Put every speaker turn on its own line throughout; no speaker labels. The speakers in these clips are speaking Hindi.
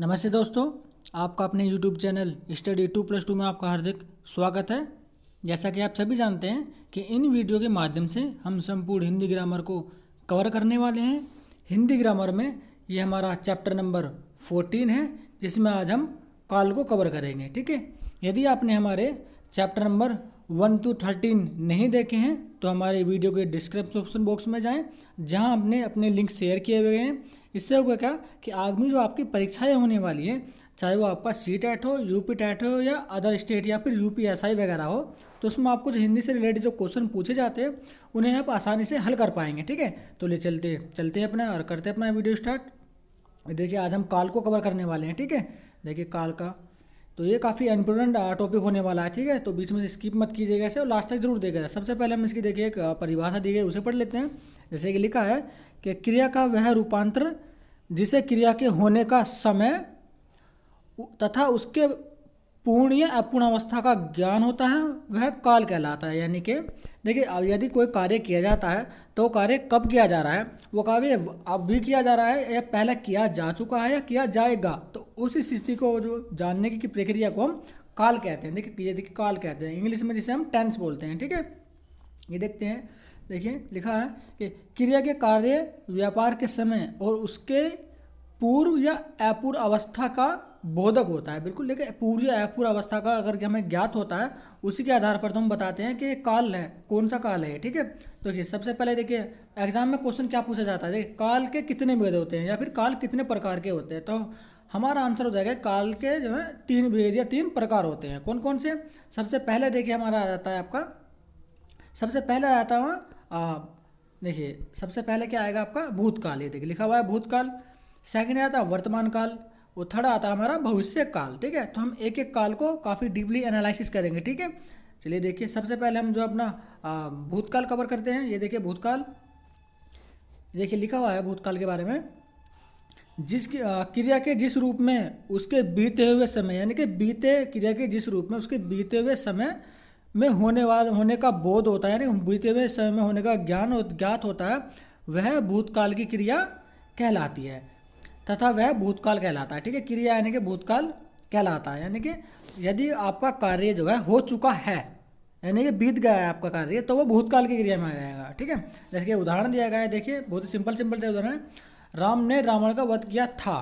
नमस्ते दोस्तों आपका अपने YouTube channel study two plus two में आपका हार्दिक स्वागत है जैसा कि आप सभी जानते हैं कि इन वीडियो के माध्यम से हम संपूर्ण हिंदी ग्रामर को कवर करने वाले हैं हिंदी ग्रामर में ये हमारा चैप्टर नंबर फोर्टीन है जिसमें आज हम काल को कवर करेंगे ठीक है यदि आपने हमारे chapter number one two thirteen नहीं देखे हैं तो हमारे वीडियो के डिस्क्रिप्शन बॉक्स में जाएं जहां हमने अपने लिंक शेयर किए हुए हैं इससे होगा क्या कि आगमी जो आपकी परीक्षाएं होने वाली हैं चाहे वो आपका सी टैट e हो यूपी टैट हो या अदर स्टेट या फिर यूपी वगैरह हो तो उसमें आपको जो हिंदी से रिलेटेड जो क्वेश्चन पूछे जाते हैं उन्हें आप आसानी से हल कर पाएंगे ठीक है तो ले चलते चलते हैं अपना और करते हैं अपना वीडियो स्टार्ट देखिए आज हम काल को कवर करने वाले हैं ठीक है देखिए काल का तो ये काफ़ी इंपोर्टेंट टॉपिक होने वाला है ठीक है तो बीच में से स्किप मत कीजिएगा इसे और लास्ट तक जरूर देखेगा सबसे पहले हम इसकी देखिए एक परिभाषा दी गई उसे पढ़ लेते हैं जैसे कि लिखा है कि क्रिया का वह रूपांतर जिसे क्रिया के होने का समय तथा उसके पूर्ण या अपूर्ण अवस्था का ज्ञान होता है वह काल कहलाता है यानी कि देखिए अब यदि कोई कार्य किया जाता है तो कार्य कब किया जा रहा है वो कार्य अब भी किया जा रहा है या पहले किया जा चुका है या किया जाएगा तो उस स्थिति को जो जानने की प्रक्रिया को हम काल कहते हैं देखिए यदि देखिए काल कहते हैं इंग्लिश में जिसे हम टेंस बोलते हैं ठीक है ये देखते हैं देखिए लिखा है कि क्रिया के कार्य व्यापार के समय और उसके पूर्व या अपूर्व अवस्था का बोधक होता है बिल्कुल लेकिन पूरी पूरा अवस्था का अगर हमें ज्ञात होता है उसी के आधार पर तो हम बताते हैं कि काल है कौन सा काल है ठीक है तो देखिए सबसे पहले देखिए एग्जाम में क्वेश्चन क्या पूछा जाता है देखिए काल के कितने भेद होते हैं या फिर काल कितने प्रकार के होते हैं तो हमारा आंसर हो जाएगा काल के जो है तीन भेद या तीन प्रकार होते हैं कौन कौन से सबसे पहले देखिए हमारा आ जाता है आपका सबसे पहले आ जाता है देखिए सबसे पहले क्या आएगा आपका भूतकाल ये देखिए लिखा हुआ है भूतकाल सेकंड आता है वर्तमान काल वो थर्ड आता है हमारा भविष्य काल ठीक है तो हम एक एक काल को काफ़ी डीपली एनालिसिस करेंगे ठीक है चलिए देखिए सबसे पहले हम जो अपना भूतकाल कवर करते हैं ये देखिए भूतकाल देखिए लिखा हुआ है भूतकाल के बारे में जिस क्रिया के जिस रूप में उसके बीते हुए समय यानी कि बीते क्रिया के जिस रूप में उसके बीते हुए समय में होने वाले होने का बोध होता है यानी बीते हुए समय में होने का ज्ञान ज्ञात होता है वह भूतकाल की क्रिया कहलाती है तथा वह भूतकाल कहलाता है ठीक है क्रिया यानी कि भूतकाल कहलाता है यानी कि यदि आपका कार्य जो है हो चुका है यानी कि बीत गया है आपका कार्य तो वो भूतकाल की क्रिया में आ जाएगा ठीक है जैसे कि उदाहरण दिया गया है देखिए बहुत ही सिंपल सिंपल से उदाहरण राम ने रावण का वध किया था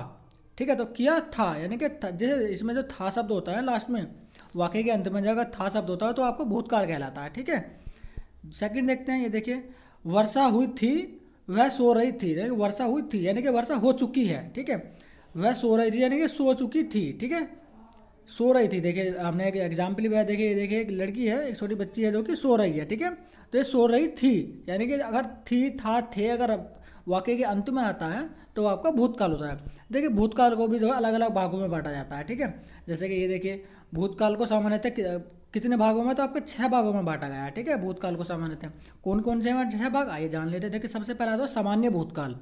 ठीक है तो किया था यानी कि जैसे इसमें जो था शब्द होता है लास्ट में वाक्य के अंत में अगर था शब्द होता है तो आपको भूतकाल कहलाता है ठीक है सेकंड देखते हैं ये देखिए वर्षा हुई थी वह सो रही थी यानी वर्षा हुई थी यानी कि वर्षा हो चुकी है ठीक है वह सो रही थी यानी कि सो चुकी थी ठीक है सो रही थी देखिए हमने एक एग्जाम्पल भी देखिए देखिए एक लड़की है एक छोटी बच्ची है जो कि सो रही है ठीक है तो ये सो रही थी यानी कि अगर थी था थे अगर वाक्य के अंत में आता है तो आपका भूतकाल होता है देखिए भूतकाल को भी जो है अलग अलग भागों में बांटा जाता है ठीक है जैसे कि ये देखिए भूतकाल को सामान्यतः कितने भागों में तो आपके छह भागों में बांटा गया है ठीक है भूतकाल को सामान्यतः कौन कौन से हैं छह भाग आइए जान लेते थे कि सबसे पहला तो सामान्य भूतकाल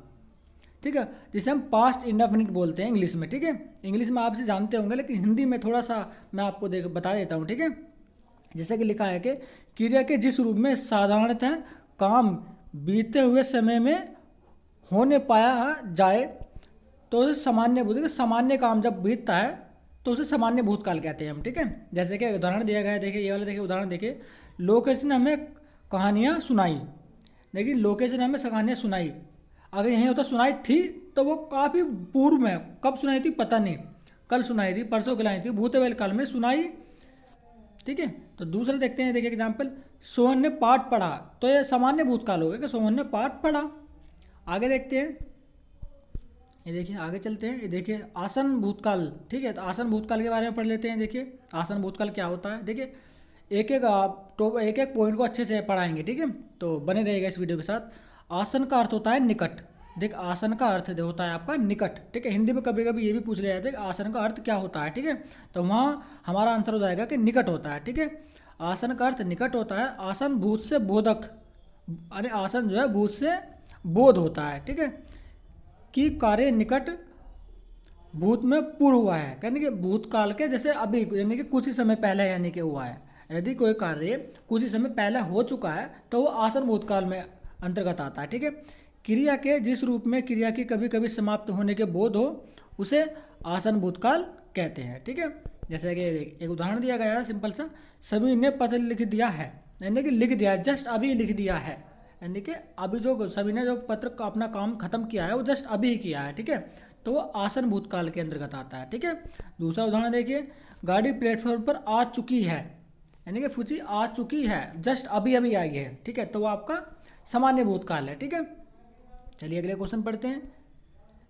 ठीक है जिसे हम पास्ट इंडेफिनिट बोलते हैं इंग्लिश में ठीक है इंग्लिश में आपसे जानते होंगे लेकिन हिंदी में थोड़ा सा मैं आपको देख बता देता हूँ ठीक है जैसे कि लिखा है कि क्रिया के जिस रूप में साधारणतः काम बीते हुए समय में होने पाया जाए तो सामान्य बोलते सामान्य काम जब बीतता है तो उसे सामान्य भूतकाल कहते हैं हम ठीक है जैसे कि उदाहरण दिया गया है देखिए ये वाला देखिए उदाहरण देखिए लोकेश ने हमें कहानियाँ सुनाई लेकिन लोकेश ने हमें कहानियाँ सुनाई अगर यहीं होता सुनाई थी तो वो काफ़ी पूर्व में कब सुनाई थी पता नहीं कल सुनाई थी परसों खिलाई थी भूतवेल काल में सुनाई ठीक है तो दूसरा देखते हैं देखिए एग्जाम्पल सोहन ने पाठ पढ़ा तो यह सामान्य भूतकाल हो गया कि सोहन ने पाठ पढ़ा आगे देखते हैं ये देखिए आगे चलते हैं ये देखिए आसन भूतकाल ठीक है तो आसन भूतकाल के बारे में पढ़ लेते हैं देखिए आसन भूतकाल क्या होता है देखिए एक एक टॉप एक एक पॉइंट को अच्छे से पढ़ाएंगे ठीक है तो बने रहेगा इस वीडियो के साथ आसन का अर्थ होता है निकट देख आसन का अर्थ होता है आपका निकट ठीक है हिंदी में कभी कभी ये भी पूछ लिया जाता है आसन का अर्थ क्या होता है ठीक है तो वहाँ हमारा आंसर हो जाएगा कि निकट होता है ठीक है आसन का अर्थ निकट होता है आसन भूत से बोधक अरे आसन जो है भूत से बोध होता है ठीक है कि कार्य निकट भूत में पूर्व हुआ है यानी कि भूतकाल के जैसे अभी यानी कि कुछ ही समय पहले यानी कि हुआ है यदि कोई कार्य कुछ ही समय पहले हो चुका है तो वो आसन भूतकाल में अंतर्गत आता है ठीक है क्रिया के जिस रूप में क्रिया की कभी कभी समाप्त होने के बोध हो उसे आसन भूतकाल कहते हैं ठीक है जैसे कि एक उदाहरण दिया गया है सिंपल सा सभी ने पत्र लिख दिया है यानी कि लिख दिया जस्ट अभी लिख दिया है यानी कि अभी जो सभी ने जो पत्र का अपना काम खत्म किया है वो जस्ट अभी ही किया है ठीक है तो वो आसन भूतकाल के अंतर्गत आता है ठीक है दूसरा उदाहरण देखिए गाड़ी प्लेटफॉर्म पर आ चुकी है यानी कि फूची आ चुकी है जस्ट अभी अभी आई है ठीक है तो वो आपका सामान्य भूतकाल है ठीक है चलिए अगले क्वेश्चन पढ़ते हैं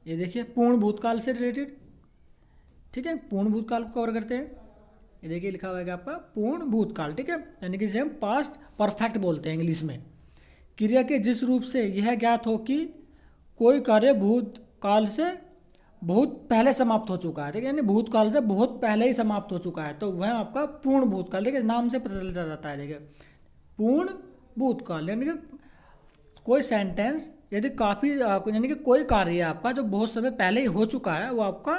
ये देखिए पूर्ण भूतकाल से रिलेटेड ठीक है पूर्ण भूतकाल को कवर करते हैं ये देखिए लिखा हुआ है आपका पूर्ण भूतकाल ठीक है यानी कि जिसे हम पास्ट परफेक्ट बोलते हैं इंग्लिश में क्रिया के जिस रूप से यह ज्ञात हो कि कोई कार्य भूत काल से बहुत पहले समाप्त हो चुका है ठीक है यानी भूतकाल से बहुत पहले ही समाप्त हो चुका है तो वह आपका पूर्ण भूतकाल देखिए नाम से पता चल जाता है देखिए पूर्ण भूतकाल यानी कि कोई सेंटेंस यदि काफ़ी यानी कि कोई कार्य आपका जो बहुत समय पहले ही हो चुका है वो आपका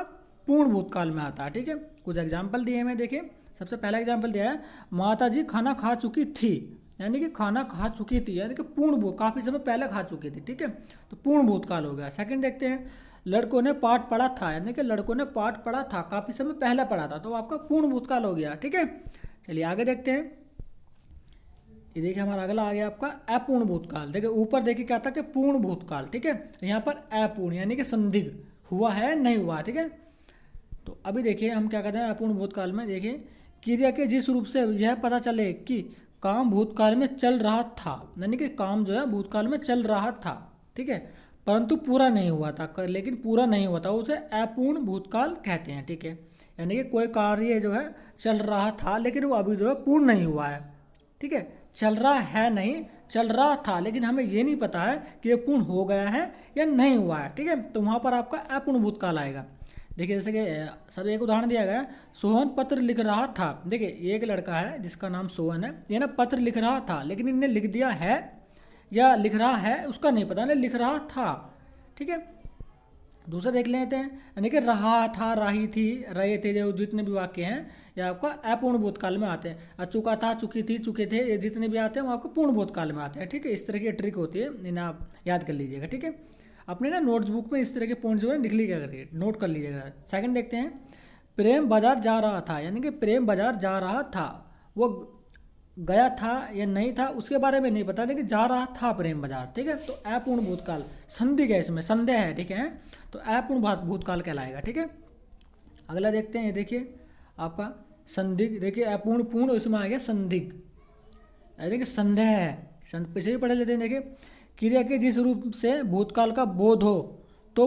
पूर्ण भूतकाल में आता है ठीक है कुछ एग्जाम्पल दिए हमें देखें देखिए सबसे पहला एग्जाम्पल दिया है माता जी खाना खा चुकी थी यानी कि खाना खा चुकी थी यानी कि पूर्ण भूत काफ़ी समय पहले खा चुकी थी ठीक है तो पूर्ण भूतकाल हो गया सेकंड देखते हैं लड़कों ने पाठ पढ़ा था यानी कि लड़कों ने पाठ पढ़ा था काफ़ी समय पहले पढ़ा था तो आपका पूर्ण भूतकाल हो गया ठीक है चलिए आगे देखते हैं ये देखिए हमारा अगला आ गया आपका अपूर्ण भूतकाल देखिए ऊपर देखिए क्या था कि पूर्ण भूतकाल ठीक है तो यहाँ पर अपूर्ण यानी कि संदिग्ध हुआ है नहीं हुआ ठीक है तो अभी देखिए हम क्या कहते हैं अपूर्ण भूतकाल में देखिए क्रिया के जिस रूप से यह पता चले कि काम भूतकाल में चल रहा था यानी कि काम जो है भूतकाल में चल रहा था ठीक है परंतु पूरा नहीं हुआ था लेकिन पूरा नहीं हुआ था उसे अपूर्ण भूतकाल कहते हैं ठीक है यानी कि कोई कार्य जो है चल रहा था लेकिन वो अभी जो है पूर्ण नहीं हुआ है ठीक है चल रहा है नहीं चल रहा था लेकिन हमें ये नहीं पता है कि ये पूर्ण हो गया है या नहीं हुआ है ठीक है तो वहाँ पर आपका अपूर्ण भूतकाल आएगा देखिए जैसे कि सब एक उदाहरण दिया गया सोहन पत्र लिख रहा था देखिए एक लड़का है जिसका नाम सोहन है ये ना पत्र लिख रहा था लेकिन इनने लिख दिया है या लिख रहा है उसका नहीं पता ना लिख रहा था ठीक है दूसरा देख लेते हैं यानी कि रहा था राही थी रहे थे जो जितने भी वाक्य हैं ये आपका अपूर्ण भूतकाल में आते हैं चुका था चुकी थी चुके थे ये जितने भी आते हैं वो आपको पूर्ण भूतकाल में आते हैं ठीक है इस तरह की ट्रिक होती है इन्हें आप याद कर लीजिएगा ठीक है अपने ना नोट्स बुक में इस तरह के पॉइंट जो है लिख लीजिएगा करिए नोट कर लीजिएगा सेकंड देखते हैं प्रेम बाजार जा रहा था यानी कि प्रेम बाजार जा रहा था वो गया था या नहीं था उसके बारे में नहीं पता लेकिन जा रहा था प्रेम बाजार ठीक है तो अपूर्ण भूतकाल संधि है इसमें संदेह है ठीक है तो अपूर्ण भूतकाल कहलाएगा ठीक है अगला देखते हैं ये देखिए आपका संदिग्ध देखिए अपूर्ण पूर्ण इसमें आ गया संदिग्ध यानी कि संदेह है पिछले भी पढ़े लेते हैं देखिए क्रिया के जिस रूप से भूतकाल का बोध हो तो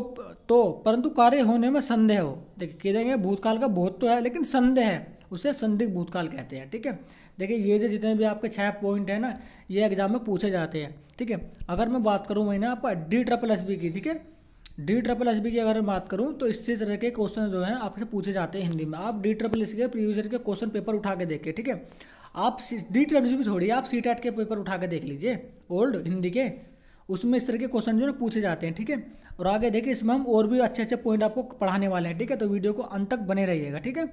तो परंतु कार्य होने में संदेह हो देखिए कह देंगे भूतकाल का बोध तो है लेकिन संदेह है उसे संदिग्ध भूतकाल कहते हैं ठीक है देखिए ये जो जितने भी आपके छः पॉइंट हैं ना ये एग्जाम में पूछे जाते हैं ठीक है अगर मैं बात करूँ वही ना आपका डी ट्रपल एस बी की ठीक है डी ट्रपल एस बी की अगर मैं बात करूँ तो इसी तरह के क्वेश्चन जो हैं आपसे पूछे जाते हैं हिंदी में आप डी ट्रिपल एस के प्रीवियस ईयर के क्वेश्चन पेपर उठा के देखिए ठीक है आप डी ट्रपल एस बी छोड़िए आप सी टेट के पेपर उठा के देख लीजिए ओल्ड हिंदी के उसमें इस तरह के क्वेश्चन जो है पूछे जाते हैं ठीक है और आगे देखिए इसमें हम और भी अच्छे अच्छे पॉइंट आपको पढ़ाने वाले हैं ठीक है तो वीडियो को अंत तक बने रहिएगा ठीक है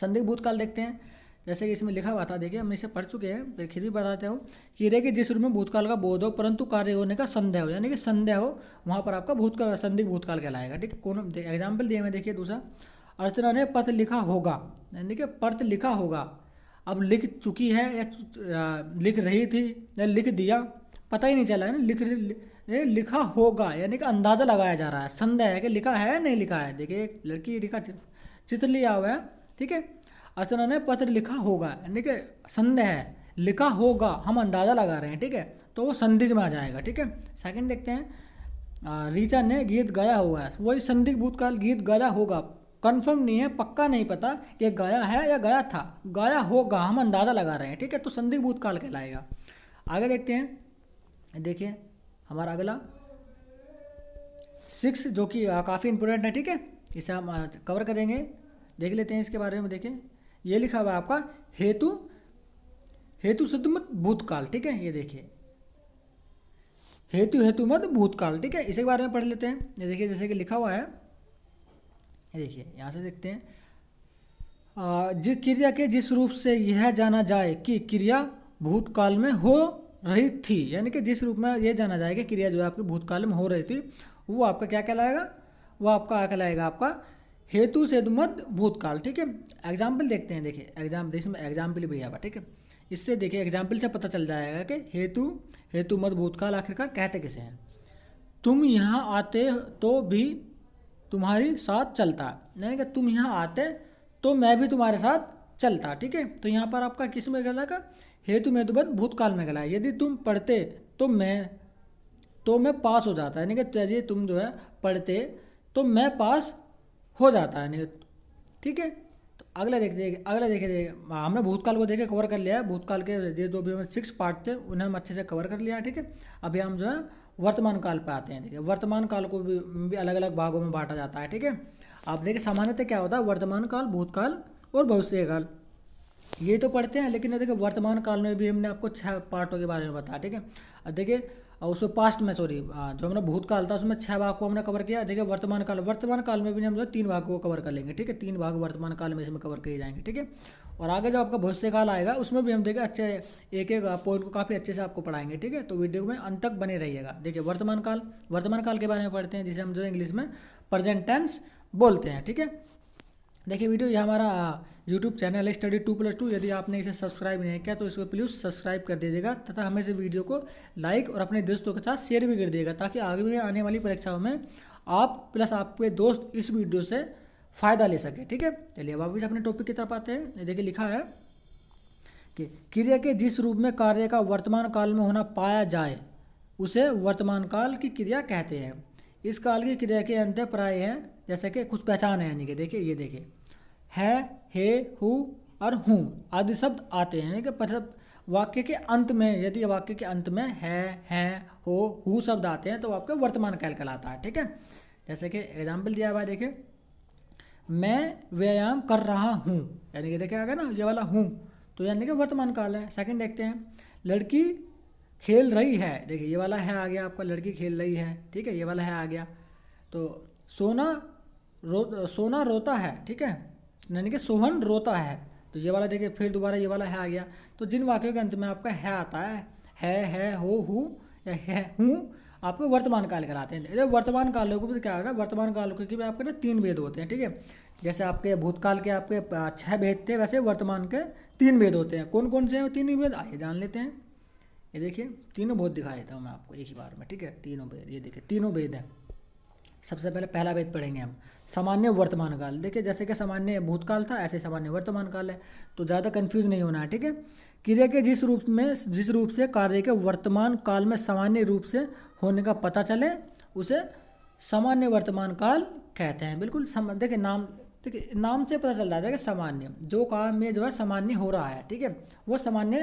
संदिग्ध भूतकाल देखते हैं जैसे कि इसमें लिखा हुआ था देखिए हम इसे पढ़ चुके हैं फिर भी बताते हो कि देखिए जिस रूप में भूतकाल का बोध हो परंतु कार्य होने का संदेह हो यानी कि संदेह हो वहाँ पर आपका भूतकाल संदिग्ध भूतकाल कहलाएगा ठीक है कौन एग्जाम्पल दिए हमें देखिए दूसरा अर्चना ने पत्र लिखा होगा यानी कि पत्र लिखा होगा अब लिख चुकी है या लिख रही थी या लिख दिया पता ही नहीं चला है ना लिख ये लिखा होगा यानी कि अंदाज़ा लगाया जा रहा है संदेह है कि लिखा है नहीं लिखा है देखिए एक लड़की लिखा चित्र लिया हुआ है ठीक है अर्चना ने पत्र लिखा होगा यानी कि संदेह है लिखा होगा हम अंदाज़ा लगा रहे हैं ठीक है तो वो संदिग्ध में आ जाएगा ठीक है सेकंड देखते हैं रीचा ने गीत गाया हुआ है वही संदिग्ध भूतकाल गीत गाया होगा कन्फर्म नहीं है पक्का नहीं पता कि गाया है या गाया था गाया होगा हम अंदाज़ा लगा रहे हैं ठीक है तो संदिग्ध भूतकाल कहलाएगा आगे देखते हैं देखिए हमारा अगला सिक्स जो कि काफ़ी इंपॉर्टेंट है ठीक है इसे हम कवर करेंगे देख लेते हैं इसके बारे में देखें ये लिखा हुआ है आपका हेतु हेतु सिद्धमत भूतकाल ठीक है ये देखिए हेतु हेतु मत भूतकाल ठीक है इसी के बारे में पढ़ लेते हैं ये देखिए जैसे कि लिखा हुआ है ये देखिए यहाँ से देखते हैं जिस क्रिया के जिस रूप से यह जाना जाए कि क्रिया भूतकाल में हो रही थी यानी कि जिस रूप में ये जाना जाएगा क्रिया जो है आपके भूतकाल में हो रही थी वो आपका क्या कहलाएगा वो आपका क्या कहलाएगा आपका हेतु से मत भूतकाल ठीक है एग्जाम्पल देखते हैं देखिए एग्जाम्पल इसमें एग्जाम्पल भी आवा ठीक है इससे देखिए एग्जाम्पल से पता चल जाएगा कि हेतु हेतु मत भूतकाल आखिरकार कहते किसे हैं तुम यहाँ आते तो भी तुम्हारी साथ चलता यानी कि तुम यहाँ आते तो मैं भी तुम्हारे साथ चलता ठीक है तो यहाँ पर आपका किस में कहलाएगा हेतु मेतुवत तो भूतकाल में गला यदि तुम पढ़ते तो मैं तो मैं पास हो जाता यानी कि यदि तुम जो है पढ़ते तो मैं पास हो जाता यानी ठीक है तो अगला देख देखिए अगला देखिए हाँ, हमने भूतकाल को देखे कवर कर लिया है भूतकाल के जो जो भी हमें सिक्स पार्ट थे उन्हें हम अच्छे से कवर कर लिया ठीक है अभी हम जो है वर्तमान काल पर आते हैं ठीक है वर्तमान काल को भी, भी अलग अलग भागों में बांटा जाता है ठीक है आप देखिए सामान्यतः क्या होता है वर्तमान काल भूतकाल और भविष्य काल ये तो पढ़ते हैं लेकिन देखिए वर्तमान काल में भी हमने आपको छः पार्टों के बारे में बताया ठीक है देखिए उसमें पास्ट में सॉरी जो भूत भूतकाल था उसमें छः भाग को हमने कवर किया देखिए वर्तमान काल वर्तमान काल में भी हम जो तीन भाग को कवर कर लेंगे ठीक है तीन भाग वर्तमान काल में इसमें कवर किए जाएंगे ठीक है और आगे जब आपका भविष्य काल आएगा उसमें भी हम देखें अच्छे एक एक पॉइंट को काफ़ी अच्छे से आपको पढ़ाएंगे ठीक है तो वीडियो में अंत तक बने रहिएगा देखिए वर्तमान काल वर्तमान काल के बारे में पढ़ते हैं जिसे हम जो इंग्लिश में प्रजेंट टेंस बोलते हैं ठीक है देखिए वीडियो ये हमारा यूट्यूब चैनल है स्टडी टू प्लस टू यदि आपने इसे सब्सक्राइब नहीं किया तो इसको प्लीज़ सब्सक्राइब कर दीजिएगा तथा हमें इस वीडियो को लाइक और अपने दोस्तों के साथ शेयर भी कर दिएगा ताकि आगे भी आने वाली परीक्षाओं में आप प्लस आपके दोस्त इस वीडियो से फ़ायदा ले सके ठीक है चलिए अब इसे अपने टॉपिक की तरफ आते हैं ये देखिए लिखा है कि क्रिया के जिस रूप में कार्य का वर्तमान काल में होना पाया जाए उसे वर्तमान काल की क्रिया कहते हैं इस काल की क्रिया के अंत प्राय है जैसे कि कुछ पहचान है यानी कि देखिए ये देखिए है हे हु और हूँ आदि शब्द आते हैं कि मतलब वाक्य के अंत में यदि वाक्य के अंत में है है हो हु शब्द आते हैं तो आपका वर्तमान काल कहलाता है ठीक है जैसे कि एग्जाम्पल दिया हुआ है देखिए मैं व्यायाम कर रहा हूँ यानी कि गया ना ये वाला हूँ तो यानी कि वर्तमान काल है सेकंड देखते हैं लड़की खेल रही है देखिए ये वाला है आ गया आपका लड़की खेल रही है ठीक है ये वाला है आ गया तो सोना रो सोना रोता है ठीक है यानी कि सोहन रोता है तो ये वाला देखिए फिर दोबारा ये वाला है आ गया तो जिन वाक्यों के अंत में आपका है आता है है है हो हु या है हूँ आपको वर्तमान काल कराते हैं जब वर्तमान कालों को भी तो क्या होगा वर्तमान काल के भी आपके ना तीन भेद होते हैं ठीक है जैसे आपके भूतकाल के आपके छः भेद थे वैसे वर्तमान के तीन भेद होते हैं कौन कौन से हैं तीन भेद आइए जान लेते हैं ये देखिए तीनों भेद दिखा देता हूँ मैं आपको एक ही बार में ठीक है तीनों भेद ये देखिए तीनों भेद हैं सबसे पहले पहला वेद पढ़ेंगे हम सामान्य वर्तमान काल देखिए जैसे कि सामान्य भूतकाल था ऐसे सामान्य वर्तमान काल है तो ज़्यादा कन्फ्यूज नहीं होना है ठीक है क्रिया के जिस रूप में जिस रूप से कार्य के वर्तमान काल में सामान्य रूप से होने का पता चले उसे सामान्य वर्तमान काल कहते हैं बिल्कुल सम देखिए नाम देखिए नाम से पता चल जाता है कि सामान्य जो काम में जो है सामान्य हो रहा है ठीक है वो सामान्य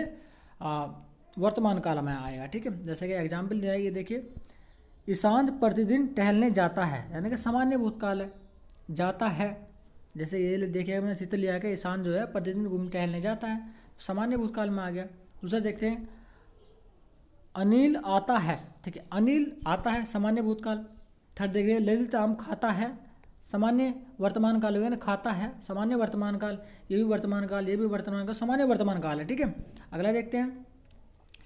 वर्तमान काल में आएगा ठीक है जैसे कि एग्जाम्पल दिया देखिए ईशांत प्रतिदिन टहलने जाता है यानी कि सामान्य भूतकाल है जाता है जैसे ये देखे हमने चित्र लिया कि ईशान जो है प्रतिदिन घूम टहलने जाता है तो सामान्य भूतकाल में आ गया दूसरा देखते हैं अनिल आता है ठीक है अनिल आता है सामान्य भूतकाल थर्ड देखिए ललित आम खाता है सामान्य वर्तमान काल हो खाता है सामान्य वर्तमान काल ये भी वर्तमान काल ये भी वर्तमान काल सामान्य वर्तमान काल है ठीक है अगला देखते हैं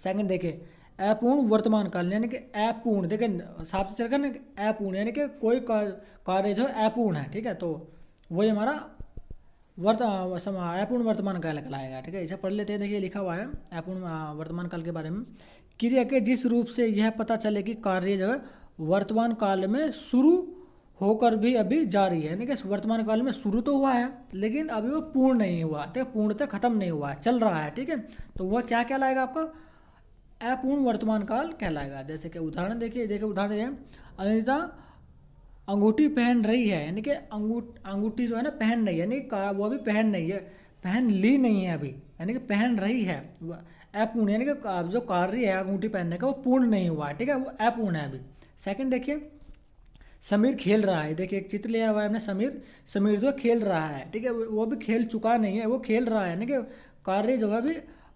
सेकंड देखिए अपूर्ण वर्तमान काल यानी कि अपूर्ण देखिए साफ से चलकर ना अपूर्ण यानी कि कोई कार्य जो अपूर्ण है ठीक है तो वही हमारा वर्त अपूर्ण वर्तमान काल कहलाएगा ठीक है इसे पढ़ लेते हैं देखिए लिखा हुआ है अपूर्ण वर्तमान काल के बारे में क्रिया के जिस रूप से यह पता चले कि कार्य जो है वर्तमान काल में शुरू होकर भी अभी जारी है यानी कि वर्तमान काल में शुरू तो हुआ है लेकिन अभी वो पूर्ण नहीं हुआ तो पूर्णतः खत्म नहीं हुआ है चल रहा है ठीक है तो वह क्या कहलाएगा आपका अपूर्ण वर्तमान काल कहलाएगा जैसे कि उदाहरण देखिए देखिए उदाहरण देखिए अनिता अंगूठी पहन रही है यानी कि अंगूठ अंगूठी जो है ना पहन रही है यानी वो अभी पहन नहीं है पहन ली नहीं है अभी यानी कि पहन रही है अपूर्ण यानी कि जो कार्य है अंगूठी पहनने का वो पूर्ण नहीं हुआ है ठीक है वो अपूर्ण है अभी सेकंड देखिए समीर खेल रहा है देखिए एक चित्र लिया हुआ है हमने समीर समीर जो खेल रहा है ठीक है वो भी खेल चुका नहीं है वो खेल रहा है यानी कि कार्य जो है अभी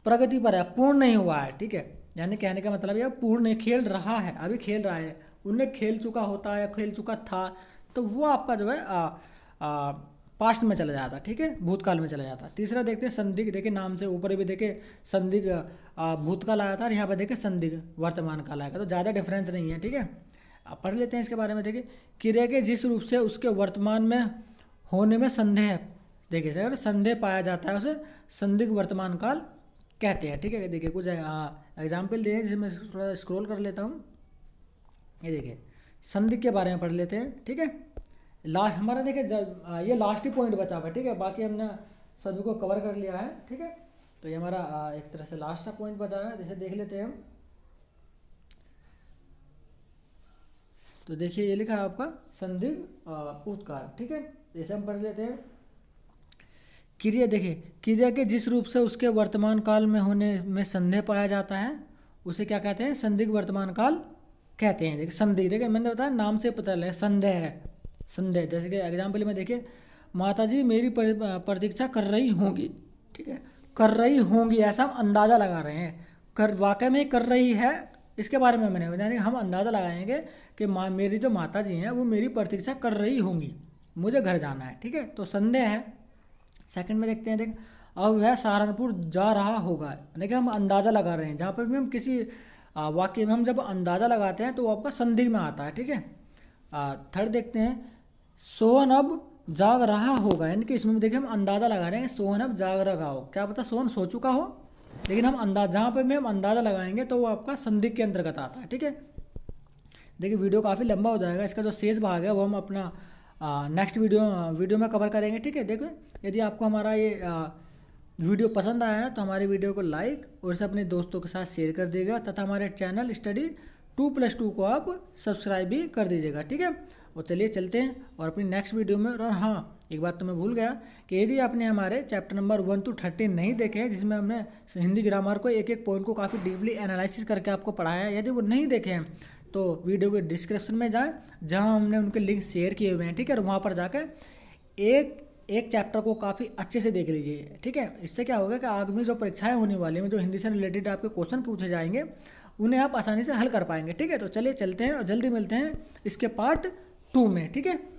प्रगति पर है पूर्ण नहीं हुआ है ठीक है यानी कहने का मतलब यह पूर्ण खेल रहा है अभी खेल रहा है उन्हें खेल चुका होता या खेल चुका था तो वो आपका जो है आ, आ, पास्ट में चला जाता ठीक है भूतकाल में चला जाता तीसरा देखते हैं संदिग्ध देखे नाम से ऊपर भी देखे संदिग्ध भूतकाल आया था और यहाँ पर देखे संदिग्ध वर्तमान काल आएगा तो ज़्यादा डिफरेंस नहीं है ठीक है आप पढ़ लेते हैं इसके बारे में देखिए क्रिया के जिस रूप से उसके वर्तमान में होने में संदेह देखिए सर संदेह पाया जाता है उसे संदिग्ध वर्तमान काल कहते हैं ठीक है देखिए कुछ एग्जाम्पल दिए जैसे मैं थोड़ा स्क्रॉल कर लेता हूँ ये देखिए संधि के बारे में पढ़ लेते हैं ठीक है लास्ट हमारा देखिए ये लास्ट ही पॉइंट बचा हुआ है ठीक है बाकी हमने सभी को कवर कर लिया है ठीक है तो ये हमारा एक तरह से लास्ट का पॉइंट बचा है जैसे देख लेते हैं हम तो देखिए ये लिखा है आपका संदिग्ध उत्कार ठीक है जैसे हम पढ़ लेते हैं क्रिया देखिए क्रिया के जिस रूप से उसके वर्तमान काल में होने में संदेह पाया जाता है उसे क्या कहते हैं संदिग्ध वर्तमान काल कहते हैं देखिए संदिग्ध देखिए मैंने बताया नाम से पता लगे संदेह है संदेह जैसे कि एग्जाम्पल में देखिए माता जी मेरी प्रतीक्षा कर रही होंगी ठीक है कर रही होंगी ऐसा हम अंदाज़ा लगा रहे हैं कर वाकई में कर रही है इसके बारे में मैंने यानी हम अंदाज़ा लगाएंगे कि माँ मेरी जो माता जी हैं वो मेरी प्रतीक्षा कर रही होंगी मुझे घर जाना है ठीक है तो संदेह है सेकंड में देखते हैं देख अब वह सहारनपुर जा रहा होगा यानी कि हम अंदाज़ा लगा रहे हैं जहाँ पर भी हम किसी वाक्य में हम जब अंदाज़ा लगाते हैं तो वो आपका संदिग्ध में आता है ठीक है थर्ड देखते हैं सोहन अब जाग रहा होगा यानी कि इसमें देखिए हम अंदाज़ा लगा रहे हैं सोहन अब जाग रहा हो क्या पता सोहन सो चुका हो लेकिन हम अंदाज जहाँ पर भी हम अंदाज़ा लगाएंगे तो वो आपका संदिग्ध के अंतर्गत आता है ठीक है देखिए वीडियो काफ़ी लंबा हो जाएगा इसका जो शेष भाग है वो हम अपना नेक्स्ट वीडियो वीडियो में कवर करेंगे ठीक है देखो यदि आपको हमारा ये आ, वीडियो पसंद आया है तो हमारे वीडियो को लाइक और इसे अपने दोस्तों के साथ शेयर कर दीजिएगा तथा हमारे channel study two plus two को आप सब्सक्राइब भी कर दीजिएगा ठीक है और चलिए चलते हैं और अपनी नेक्स्ट वीडियो में और हाँ एक बात तो मैं भूल गया कि यदि आपने हमारे chapter number one two thirteen नहीं देखे हैं जिसमें हमने हिंदी ग्रामर को एक एक पॉइंट को काफ़ी डीपली एनालिसिस करके आपको पढ़ाया है यदि वो नहीं देखे हैं तो वीडियो के डिस्क्रिप्शन में जाएं जहां हमने उनके लिंक शेयर किए हुए हैं ठीक है और वहां पर जाकर एक एक चैप्टर को काफ़ी अच्छे से देख लीजिए ठीक है इससे क्या होगा कि आगमी जो परीक्षाएं होने वाली हैं जो हिंदी से रिलेटेड आपके क्वेश्चन पूछे जाएंगे उन्हें आप आसानी से हल कर पाएंगे ठीक है तो चलिए चलते हैं और जल्दी मिलते हैं इसके पार्ट टू में ठीक है